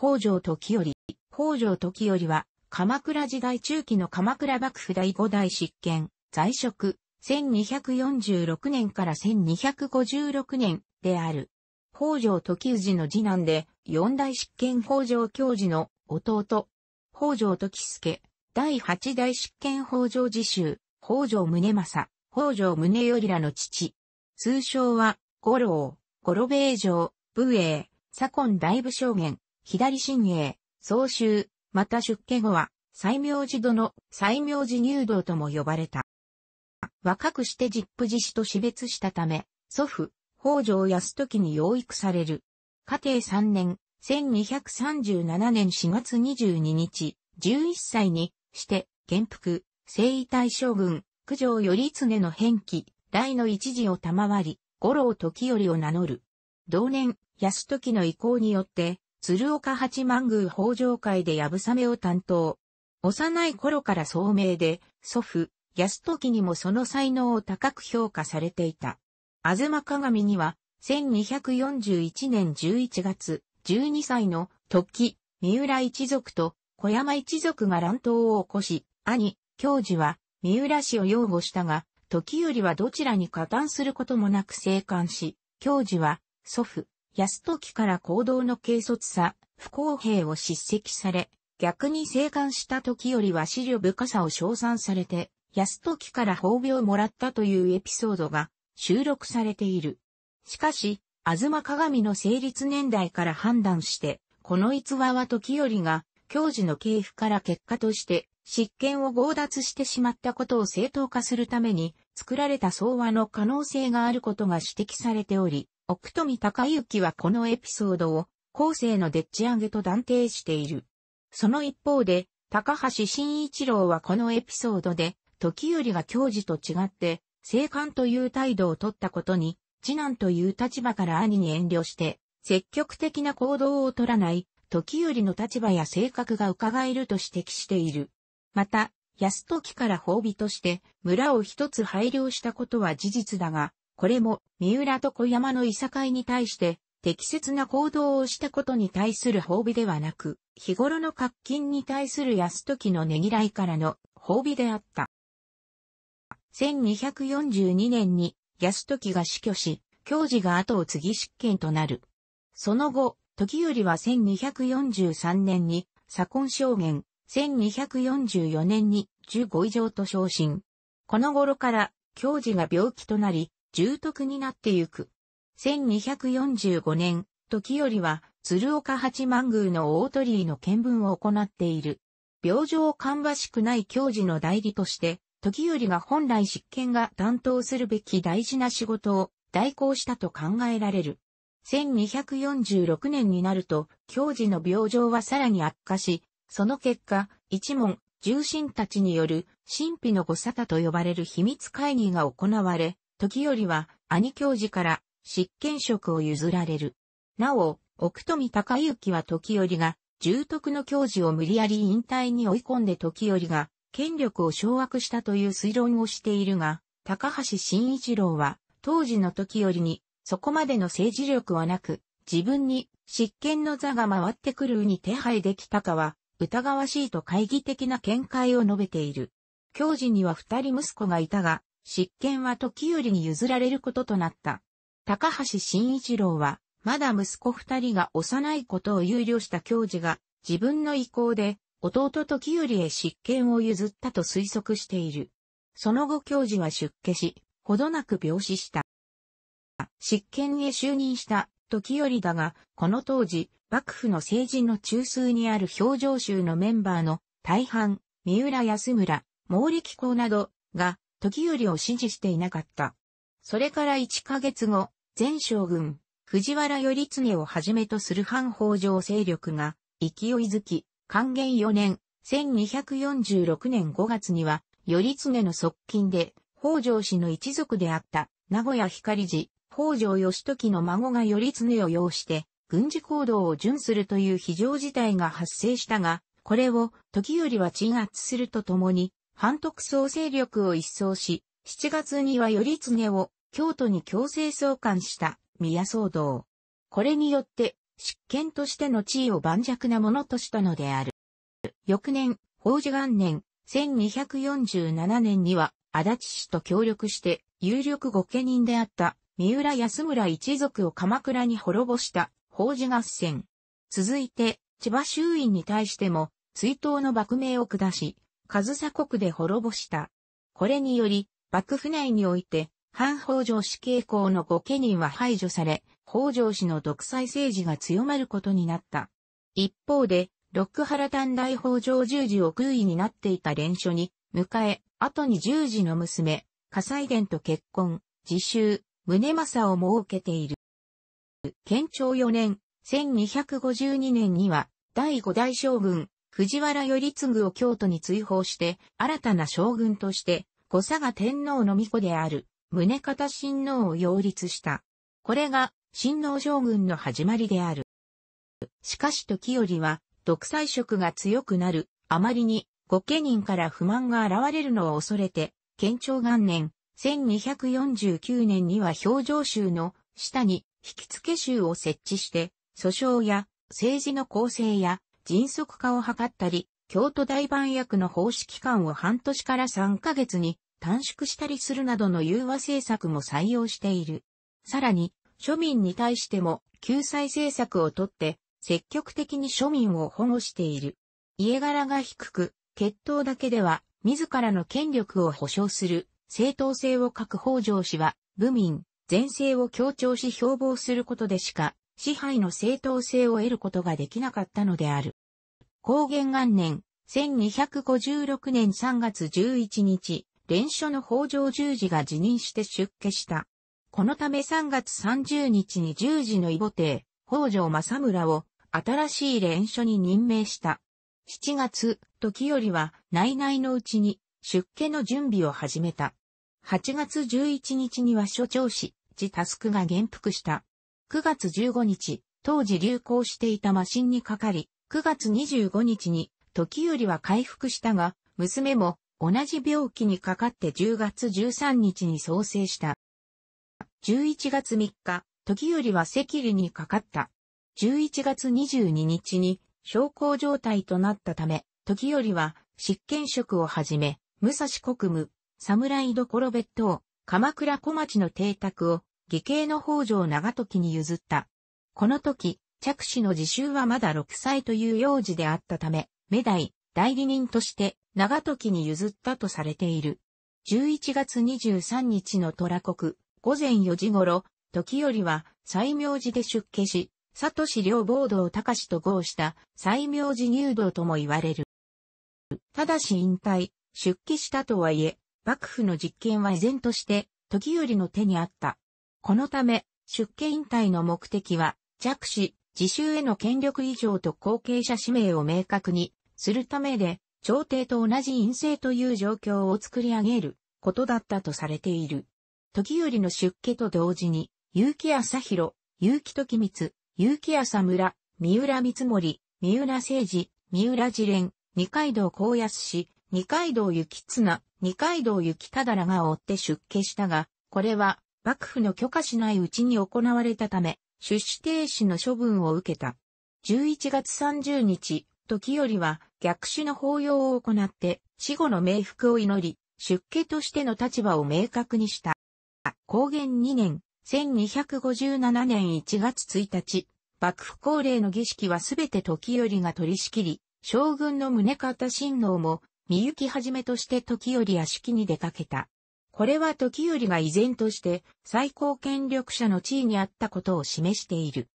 北条時頼。北条時頼は、鎌倉時代中期の鎌倉幕府第五代執権、在職、1246年から1256年である。北条時氏の次男で、四代執権北条教授の弟。北条時助、第八代執権北条自習、北条宗政、北条宗頼らの父。通称は、五郎、五郎米城、武衛、左近大部将元、左新鋭、総集、また出家後は、西明寺殿、西明寺入道とも呼ばれた。若くして実父寺師と死別したため、祖父、北条康時に養育される。家庭3年、1237年4月22日、11歳にして、元服、征夷大将軍、九条頼常の変記、大の一時を賜り、五郎時頼を名乗る。同年、康時の意向によって、鶴岡八幡宮北条会でやぶさめを担当。幼い頃から聡明で、祖父、安時にもその才能を高く評価されていた。あずま鏡には、1241年11月、12歳の時、三浦一族と小山一族が乱闘を起こし、兄、教授は三浦氏を擁護したが、時よりはどちらに加担することもなく生還し、教授は祖父、安時から行動の軽率さ、不公平を叱責され、逆に生還した時よりは資料深さを称賛されて、安時から褒美をもらったというエピソードが収録されている。しかし、東鏡の成立年代から判断して、この逸話は時よりが、教授の系譜から結果として、執権を強奪してしまったことを正当化するために作られた相和の可能性があることが指摘されており、奥富隆之はこのエピソードを後世のでっち上げと断定している。その一方で、高橋慎一郎はこのエピソードで、時頼が教授と違って、生還という態度を取ったことに、次男という立場から兄に遠慮して、積極的な行動を取らない、時頼の立場や性格が伺えると指摘している。また、安時から褒美として村を一つ配慮したことは事実だが、これも三浦と小山のいさかいに対して適切な行動をしたことに対する褒美ではなく、日頃の活金に対する安時のねぎらいからの褒美であった。1242年に安時が死去し、教授が後を継ぎ執権となる。その後、時よりは1243年に左近証言、1244年に15以上と昇進。この頃から、教授が病気となり、重篤になってゆく。1245年、時りは、鶴岡八幡宮の大鳥居の見分を行っている。病状かんばしくない教授の代理として、時りが本来執権が担当するべき大事な仕事を代行したと考えられる。1246年になると、教授の病状はさらに悪化し、その結果、一門、重臣たちによる、神秘の御沙汰と呼ばれる秘密会議が行われ、時よりは、兄教授から、執権職を譲られる。なお、奥富隆之は時よりが、重篤の教授を無理やり引退に追い込んで時よりが、権力を掌握したという推論をしているが、高橋真一郎は、当時の時よりに、そこまでの政治力はなく、自分に、執権の座が回ってくるに手配できたかは、疑わしいと懐疑的な見解を述べている。教授には二人息子がいたが、執権は時りに譲られることとなった。高橋慎一郎は、まだ息子二人が幼いことを憂慮した教授が、自分の意向で、弟時りへ執権を譲ったと推測している。その後教授は出家し、ほどなく病死した。執権へ就任した時り。だが、この当時、幕府の政治の中枢にある表情集のメンバーの大半、三浦安村、毛利公などが時りを支持していなかった。それから1ヶ月後、前将軍、藤原頼常をはじめとする反北条勢力が勢いづき、還元4年、1246年5月には、頼常の側近で、北条氏の一族であった、名古屋光寺、北条義時の孫が頼常を擁して、軍事行動を準するという非常事態が発生したが、これを時よりは鎮圧するとともに、反特総勢力を一掃し、7月には頼経を京都に強制送還した宮騒動。これによって、執権としての地位を盤石なものとしたのである。翌年、宝珠元年、1247年には、足立氏と協力して、有力御家人であった、三浦安村一族を鎌倉に滅ぼした工事合戦。続いて、千葉周囲に対しても、追悼の幕命を下し、上佐国で滅ぼした。これにより、幕府内において、反北条氏傾向の御家人は排除され、北条氏の独裁政治が強まることになった。一方で、六原丹大北条十字を空位になっていた連署に、迎え、後に十字の娘、火災伝と結婚、自習、宗政を設けている。県庁4年、1252年には、第5代将軍、藤原頼次を京都に追放して、新たな将軍として、小佐賀天皇の御子である、宗方親王を擁立した。これが、親王将軍の始まりである。しかし時よりは、独裁色が強くなる、あまりに、御家人から不満が現れるのを恐れて、県庁元年、1249年には表情集の下に引付集を設置して、訴訟や政治の構成や迅速化を図ったり、京都大番役の奉仕期間を半年から3ヶ月に短縮したりするなどの融和政策も採用している。さらに、庶民に対しても救済政策をとって、積極的に庶民を保護している。家柄が低く、決闘だけでは自らの権力を保障する正当性を欠く北条氏は、部民、前世を強調し標榜することでしか、支配の正当性を得ることができなかったのである。高原元年、1256年3月11日、連署の北条十字が辞任して出家した。このため3月30日に十字の異母帝、北条政村を新しい連署に任命した。7月、時よりは内々のうちに出家の準備を始めた。8月11日には所長氏、チタスクが減服した。9月15日、当時流行していたマシンにかかり、9月25日に時よりは回復したが、娘も同じ病気にかかって10月13日に創生した。11月3日、時よりは赤痢にかかった。11月22日に小康状態となったため、時よりは執権職をはじめ、武蔵国務、侍所別当、鎌倉小町の邸宅を義兄の北条長時に譲った。この時、着手の自習はまだ6歳という幼児であったため、目代、代理人として長時に譲ったとされている。11月23日の虎国、午前4時頃、時よりは、西明寺で出家し、佐藤氏両暴動隆と合した西明寺入道とも言われる。ただし引退、出家したとはいえ、幕府の実権は依然として、時よりの手にあった。このため、出家引退の目的は、弱視、自習への権力以上と後継者使命を明確にするためで、朝廷と同じ陰性という状況を作り上げることだったとされている。時りの出家と同時に、結城朝広、結城時光、結城朝村、三浦三森、三浦誠治、三浦次連、二階堂高安氏、二階堂幸綱、二階堂幸忠らが追って出家したが、これは幕府の許可しないうちに行われたため、出資停止の処分を受けた。11月30日、時りは逆手の法要を行って、死後の冥福を祈り、出家としての立場を明確にした。公元2年、1257年1月1日、幕府恒例の儀式はすべて時りが取り仕切り、将軍の宗方親王も、みゆきはじめとして時り屋敷に出かけた。これは時りが依然として最高権力者の地位にあったことを示している。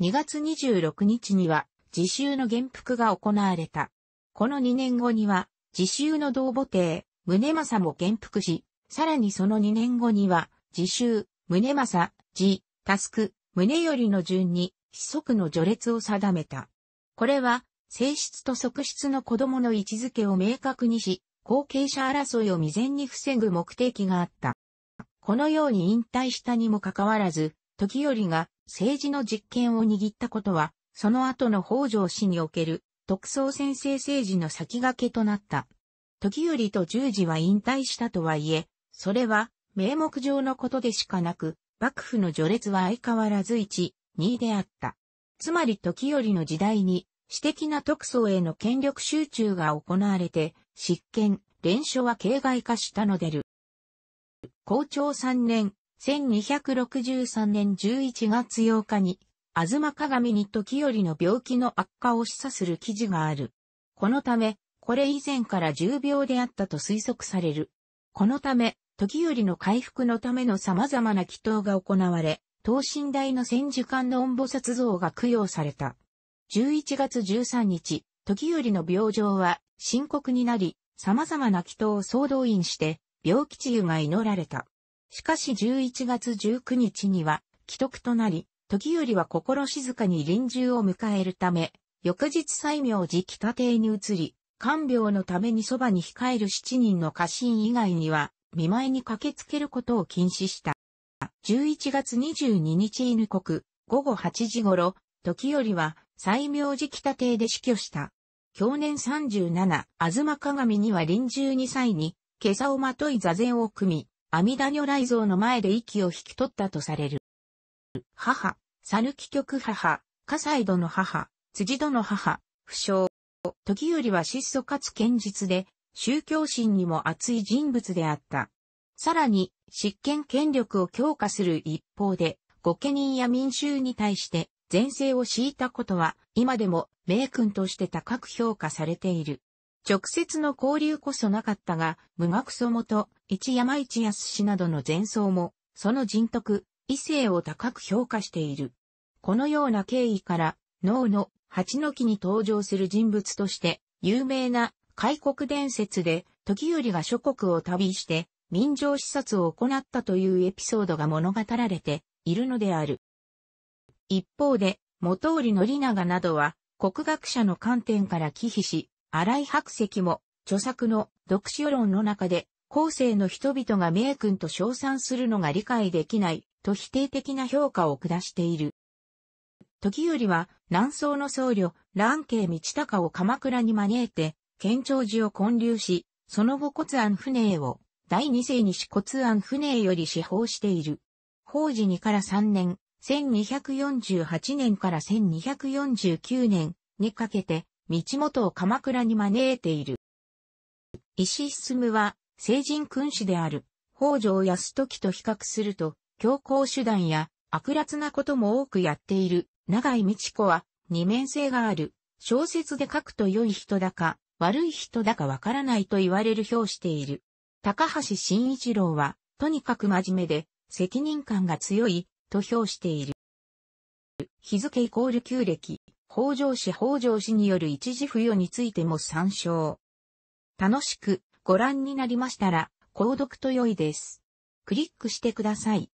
2月26日には自習の原服が行われた。この2年後には自習の同母帝、宗政も原服し、さらにその2年後には自習、宗政、自、タスク、宗りの順に、子息の序列を定めた。これは、性質と側室の子供の位置づけを明確にし、後継者争いを未然に防ぐ目的があった。このように引退したにもかかわらず、時頼が政治の実権を握ったことは、その後の北条氏における特捜先生政治の先駆けとなった。時頼と十字は引退したとはいえ、それは名目上のことでしかなく、幕府の序列は相変わらず1、2であった。つまり時頼の時代に、私的な特捜への権力集中が行われて、執権、連署は形骸化したのでる。校長3年、1263年11月8日に、あずま鏡に時よの病気の悪化を示唆する記事がある。このため、これ以前から重病であったと推測される。このため、時よの回復のための様々な祈祷が行われ、等身大の千手観音菩薩像が供養された。11月13日、時よの病状は深刻になり、様々な祈祷を総動員して、病気治癒が祈られた。しかし11月19日には、既得となり、時よりは心静かに臨終を迎えるため、翌日西明寺北邸に移り、看病のためにそばに控える7人の家臣以外には、見舞いに駆けつけることを禁止した。11月22日犬国、午後8時頃、時よりは、西明寺北邸で死去した。去年37、東鏡には臨終2歳に、袈裟をまとい座禅を組み、阿弥陀如来像の前で息を引き取ったとされる。母、さぬき局母、笠西戸の母、辻戸の母、不詳。時よりは質素かつ堅実で、宗教心にも熱い人物であった。さらに、執権権力を強化する一方で、御家人や民衆に対して、前世を敷いたことは、今でも名君として高く評価されている。直接の交流こそなかったが、無学祖元、一山一安氏などの前奏も、その人徳、異性を高く評価している。このような経緯から、脳の八の木に登場する人物として、有名な開国伝説で、時りが諸国を旅して、民情視察を行ったというエピソードが物語られているのである。一方で、元織宣長などは、国学者の観点から忌避し、荒井白石も、著作の読書論の中で、後世の人々が名君と称賛するのが理解できない、と否定的な評価を下している。時りは、南宋の僧侶、蘭慶道隆を鎌倉に招いて、県庁寺を建立し、その後骨安船を、第二世にし骨安船より司法している。法治2から3年、1248年から1249年にかけて、道元を鎌倉に招いている。石進は、聖人君子である、北条康時と比較すると、強硬手段や、悪辣なことも多くやっている、長井道子は、二面性がある、小説で書くと良い人だか、悪い人だかわからないと言われる表している。高橋慎一郎は、とにかく真面目で、責任感が強い、と評している。日付イコール旧暦、北条氏北条氏による一時付与についても参照。楽しくご覧になりましたら、購読と良いです。クリックしてください。